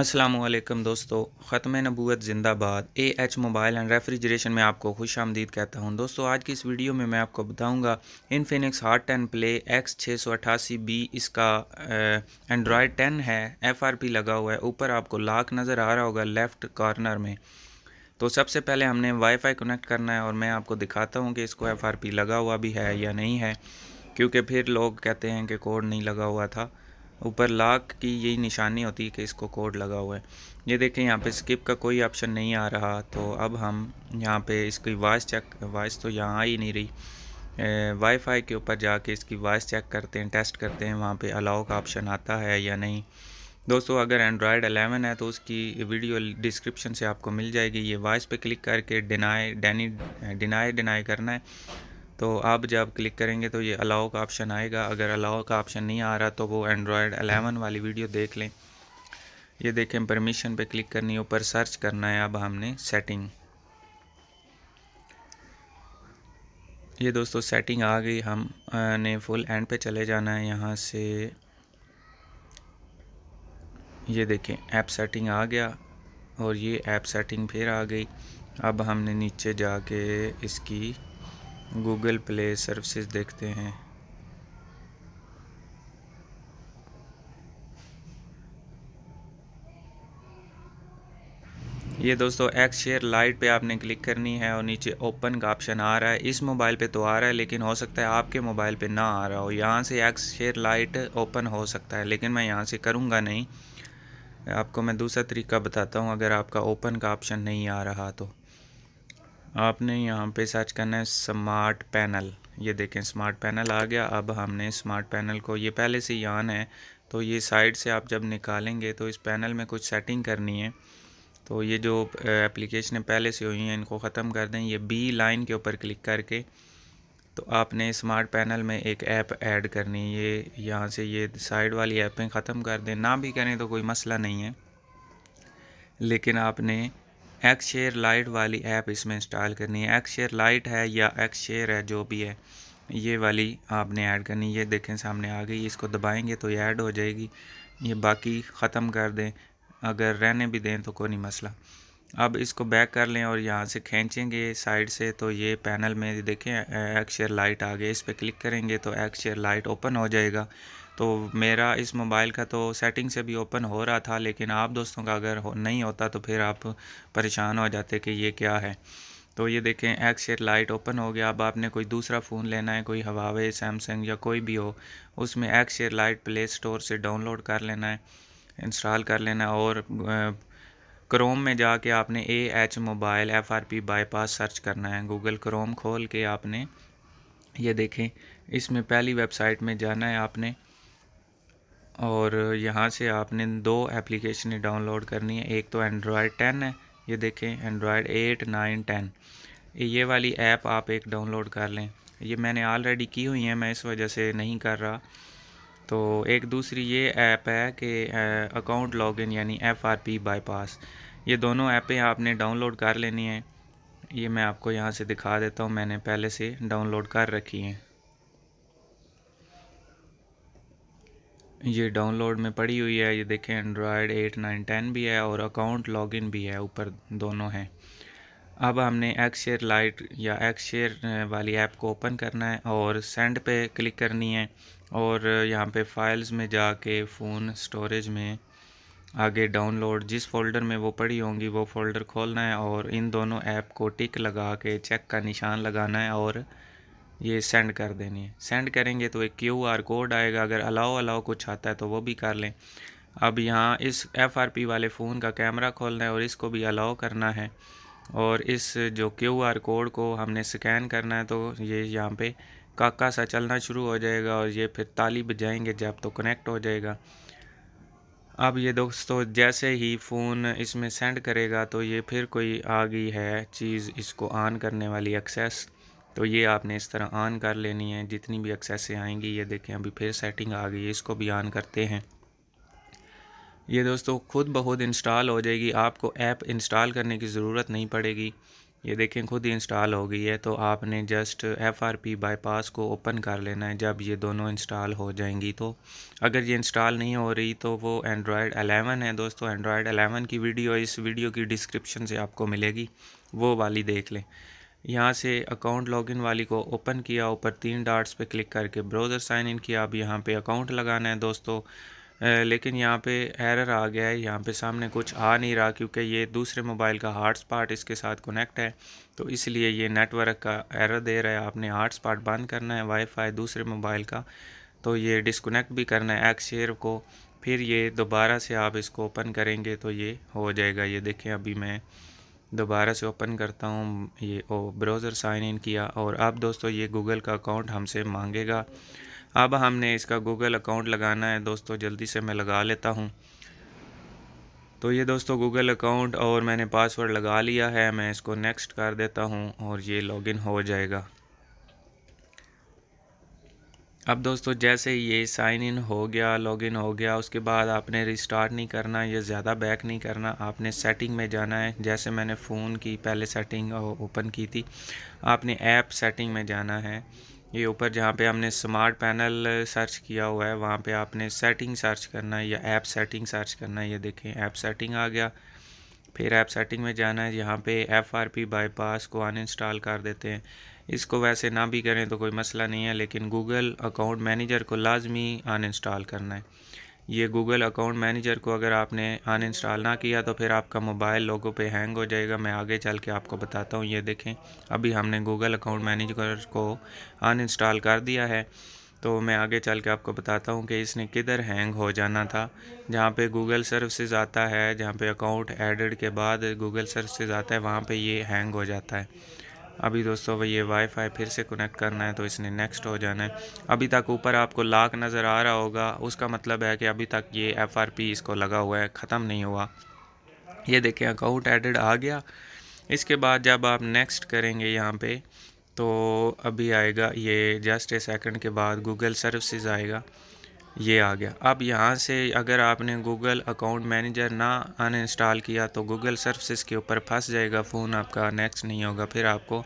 असलम दोस्तों ख़त्म नबूत ज़िंदाबाद A H mobile and refrigeration में आपको खुश आमदीद कहता हूँ दोस्तों आज की इस वीडियो में मैं आपको बताऊँगा Infinix hot ten play X छः सौ अठासी बी इसका एंड्रॉयड टेन है एफ आर पी लगा हुआ है ऊपर आपको लाख नज़र आ रहा होगा लेफ़्ट कॉर्नर में तो सबसे पहले हमने वाईफाई कनेक्ट करना है और मैं आपको दिखाता हूँ कि इसको एफ आर पी लगा हुआ भी है या नहीं है क्योंकि फिर लोग कहते हैं कि कोड नहीं लगा हुआ था ऊपर लाख की यही निशानी होती है कि इसको कोड लगा हुआ है ये देखें यहाँ पे स्किप का कोई ऑप्शन नहीं आ रहा तो अब हम यहाँ पे इसकी वॉइस चेक वॉइस तो यहाँ आ ही नहीं रही वाईफाई के ऊपर जाके इसकी वॉइस चेक करते हैं टेस्ट करते हैं वहाँ पे अलाउ का ऑप्शन आता है या नहीं दोस्तों अगर एंड्रॉयड 11 है तो उसकी वीडियो डिस्क्रिप्शन से आपको मिल जाएगी ये वॉइस पे क्लिक करके डिनाई डैनी डिनाई डिनाई करना है तो अब जब क्लिक करेंगे तो ये अलाउ का ऑप्शन आएगा अगर अलाउ का ऑप्शन नहीं आ रहा तो वो एंड्रॉयड 11 वाली वीडियो देख लें ये देखें परमिशन पे क्लिक करनी है ऊपर सर्च करना है अब हमने सेटिंग ये दोस्तों सेटिंग आ गई हम ने फुल एंड पे चले जाना है यहाँ से ये देखें ऐप सेटिंग आ गया और ये ऐप सेटिंग फिर आ गई अब हमने नीचे जाके इसकी गूगल प्ले सर्विसेज देखते हैं ये दोस्तों एक्स शेयर लाइट पे आपने क्लिक करनी है और नीचे ओपन का ऑप्शन आ रहा है इस मोबाइल पे तो आ रहा है लेकिन हो सकता है आपके मोबाइल पे ना आ रहा हो यहाँ से एक्स शेयर लाइट ओपन हो सकता है लेकिन मैं यहाँ से करूँगा नहीं आपको मैं दूसरा तरीका बताता हूँ अगर आपका ओपन का ऑप्शन नहीं आ रहा तो आपने यहाँ पे सर्च करना है स्मार्ट पैनल ये देखें स्मार्ट पैनल आ गया अब हमने स्मार्ट पैनल को ये पहले से यान है तो ये साइड से आप जब निकालेंगे तो इस पैनल में कुछ सेटिंग करनी है तो ये जो एप्लीकेशन पहले से हुई हैं इनको ख़त्म कर दें ये बी लाइन के ऊपर क्लिक करके तो आपने स्मार्ट पैनल में एक ऐप ऐड करनी है ये यहाँ से ये साइड वाली ऐपें ख़त्म कर दें ना भी करें तो कोई मसला नहीं है लेकिन आपने एक्स शेयर लाइट वाली ऐप इसमें इंस्टॉल करनी है एक्स शेयर लाइट है या एक्स शेयर है जो भी है ये वाली आपने ऐड करनी ये देखें सामने आ गई इसको दबाएंगे तो ये ऐड हो जाएगी ये बाकी ख़त्म कर दें अगर रहने भी दें तो कोई नहीं मसला अब इसको बैक कर लें और यहाँ से खींचेंगे साइड से तो ये पैनल में देखें एक्स शेयर लाइट आ गए इस पर क्लिक करेंगे तो एक्स शेयर लाइट ओपन हो जाएगा तो मेरा इस मोबाइल का तो सेटिंग से भी ओपन हो रहा था लेकिन आप दोस्तों का अगर हो, नहीं होता तो फिर आप परेशान हो जाते कि ये क्या है तो ये देखें एक्स एयर लाइट ओपन हो गया अब आपने कोई दूसरा फ़ोन लेना है कोई हवावे सैमसंग या कोई भी हो उसमें X air lite play store से डाउनलोड कर लेना है इंस्टॉल कर लेना और क्रोम में जाके आपने A H mobile F R P bypass search करना है गूगल क्रोम खोल के आपने ये देखें इसमें पहली वेबसाइट में जाना है आपने और यहाँ से आपने दो एप्लीकेशन डाउनलोड करनी है एक तो एंड्रॉयड टेन है ये देखें एंड्रॉयड एट नाइन टेन ये वाली ऐप आप एक डाउनलोड कर लें ये मैंने ऑलरेडी की हुई है मैं इस वजह से नहीं कर रहा तो एक दूसरी ये ऐप है कि अकाउंट लॉगिन यानी एफ आर पी बाईपास ये दोनों ऐपें आपने डाउनलोड कर लेनी है ये मैं आपको यहाँ से दिखा देता हूँ मैंने पहले से डाउनलोड कर रखी हैं ये डाउनलोड में पड़ी हुई है ये देखें एंड्रॉयड एट नाइन टेन भी है और अकाउंट लॉगिन भी है ऊपर दोनों हैं अब हमने एक्स शेयर लाइट या एक्स शेयर वाली ऐप को ओपन करना है और सेंड पे क्लिक करनी है और यहाँ पे फाइल्स में जाके फ़ोन स्टोरेज में आगे डाउनलोड जिस फोल्डर में वो पड़ी होंगी वो फोल्डर खोलना है और इन दोनों ऐप को टिक लगा के चेक का निशान लगाना है और ये सेंड कर देनी है सेंड करेंगे तो एक क्यू आर कोड आएगा अगर अलाओ अलाओ कुछ आता है तो वो भी कर लें अब यहाँ इस एफ आर पी वाले फ़ोन का कैमरा खोलना है और इसको भी अलाउ करना है और इस जो क्यू आर कोड को हमने स्कैन करना है तो ये यहाँ पे काका सा चलना शुरू हो जाएगा और ये फिर ताली बजाएंगे जब तो कनेक्ट हो जाएगा अब ये दोस्तों जैसे ही फ़ोन इसमें सेंड करेगा तो ये फिर कोई आ गई है चीज़ इसको ऑन करने वाली एक्सेस तो ये आपने इस तरह ऑन कर लेनी है जितनी भी एक्सेसें आएंगी ये देखें अभी फिर सेटिंग आ गई है इसको भी ऑन करते हैं ये दोस्तों खुद बहुत इंस्टॉल हो जाएगी आपको ऐप इंस्टॉल करने की ज़रूरत नहीं पड़ेगी ये देखें खुद ही इंस्टॉल हो गई है तो आपने just F R P bypass को ओपन कर लेना है जब ये दोनों इंस्टॉल हो जाएंगी तो अगर ये इंस्टॉल नहीं हो रही तो वो एंड्रॉयड 11 है दोस्तों एंड्रॉयड 11 की वीडियो इस वीडियो की डिस्क्रिप्शन से आपको मिलेगी वो वाली देख लें यहाँ से अकाउंट लॉगिन वाली को ओपन किया ऊपर तीन डार्ट्स पे क्लिक करके ब्राउज़र साइन इन किया अब यहाँ पे अकाउंट लगाना है दोस्तों लेकिन यहाँ पे एरर आ गया है यहाँ पे सामने कुछ आ नहीं रहा क्योंकि ये दूसरे मोबाइल का स्पार्ट इसके साथ कनेक्ट है तो इसलिए ये नेटवर्क का एरर दे रहा है आपने हॉटस्पॉट बंद करना है वाईफाई दूसरे मोबाइल का तो ये डिसकनेक्ट भी करना है एक्स को फिर ये दोबारा से आप इसको ओपन करेंगे तो ये हो जाएगा ये देखें अभी मैं दोबारा से ओपन करता हूँ ये ओ ब्राउज़र साइन इन किया और अब दोस्तों ये गूगल का अकाउंट हमसे मांगेगा अब हमने इसका गूगल अकाउंट लगाना है दोस्तों जल्दी से मैं लगा लेता हूँ तो ये दोस्तों गूगल अकाउंट और मैंने पासवर्ड लगा लिया है मैं इसको नेक्स्ट कर देता हूँ और ये लॉगिन हो जाएगा अब दोस्तों जैसे ये साइन इन हो गया लॉगिन हो गया उसके बाद आपने रिस्टार्ट नहीं करना या ज़्यादा बैक नहीं करना आपने सेटिंग में जाना है जैसे मैंने फ़ोन की पहले सेटिंग ओपन की थी आपने ऐप सेटिंग में जाना है ये ऊपर जहाँ पे हमने स्मार्ट पैनल सर्च किया हुआ है वहाँ पे आपने सेटिंग सर्च करना है या ऐप सेटिंग सर्च करना है ये देखें ऐप सेटिंग आ गया फिर ऐप सेटिंग में जाना है यहाँ पे एफ आर पी बाईपास को अनइंस्टॉल कर देते हैं इसको वैसे ना भी करें तो कोई मसला नहीं है लेकिन गूगल अकाउंट मैनेजर को लाजमी अनइंस्टॉल करना है ये गूगल अकाउंट मैनेजर को अगर आपने अनइंस्टॉल ना किया तो फिर आपका मोबाइल लोगों पे हैंग हो जाएगा मैं आगे चल के आपको बताता हूँ ये देखें अभी हमने गूगल अकाउंट मैनेजर को अनइंस्टॉल कर दिया है तो मैं आगे चल के आपको बताता हूँ कि इसने किधर हैंग हो जाना था जहाँ पे गूगल सर्विसेज आता है जहाँ पे अकाउंट एडेड के बाद गूगल सर्विसेज आता है वहाँ पे ये हैंग हो जाता है अभी दोस्तों ये वाईफाई फिर से कनेक्ट करना है तो इसने नेक्स्ट हो जाना है अभी तक ऊपर आपको लाख नज़र आ रहा होगा उसका मतलब है कि अभी तक ये एफ इसको लगा हुआ है ख़त्म नहीं हुआ ये देखें अकाउंट एडेड आ गया इसके बाद जब आप नेक्स्ट करेंगे यहाँ पे तो अभी आएगा ये जस्ट ए सेकंड के बाद गूगल सर्विसेज आएगा ये आ गया अब यहाँ से अगर आपने गूगल अकाउंट मैनेजर ना अनइंस्टॉल किया तो गूगल सर्विसेज के ऊपर फंस जाएगा फ़ोन आपका नेक्स्ट नहीं होगा फिर आपको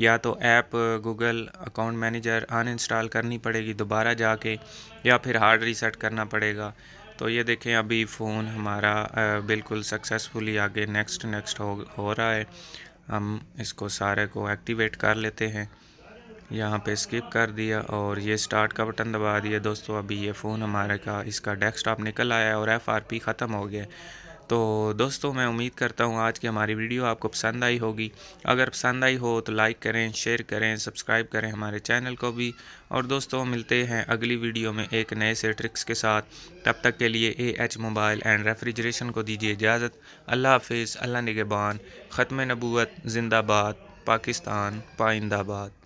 या तो app Google account manager uninstall करनी पड़ेगी दोबारा जाके या फिर हार्ड रीसेट करना पड़ेगा तो ये देखें अभी फ़ोन हमारा बिल्कुल सक्सेसफुली आगे नेक्स्ट नेक्स्ट हो हो रहा है हम इसको सारे को एक्टिवेट कर लेते हैं यहाँ पे स्किप कर दिया और ये स्टार्ट का बटन दबा दिया दोस्तों अभी ये फ़ोन हमारे का इसका डेस्कटॉप निकल आया और एफ आर पी ख़त्म हो गया तो दोस्तों मैं उम्मीद करता हूँ आज की हमारी वीडियो आपको पसंद आई होगी अगर पसंद आई हो तो लाइक करें शेयर करें सब्सक्राइब करें हमारे चैनल को भी और दोस्तों मिलते हैं अगली वीडियो में एक नए से ट्रिक्स के साथ तब तक के लिए A H mobile and refrigeration को दीजिए इजाज़त अल्लाह हाफिज़ अल्लाह निगेबान ख़त्म नबूत जिंदाबाद पाकिस्तान पाइंदाबाद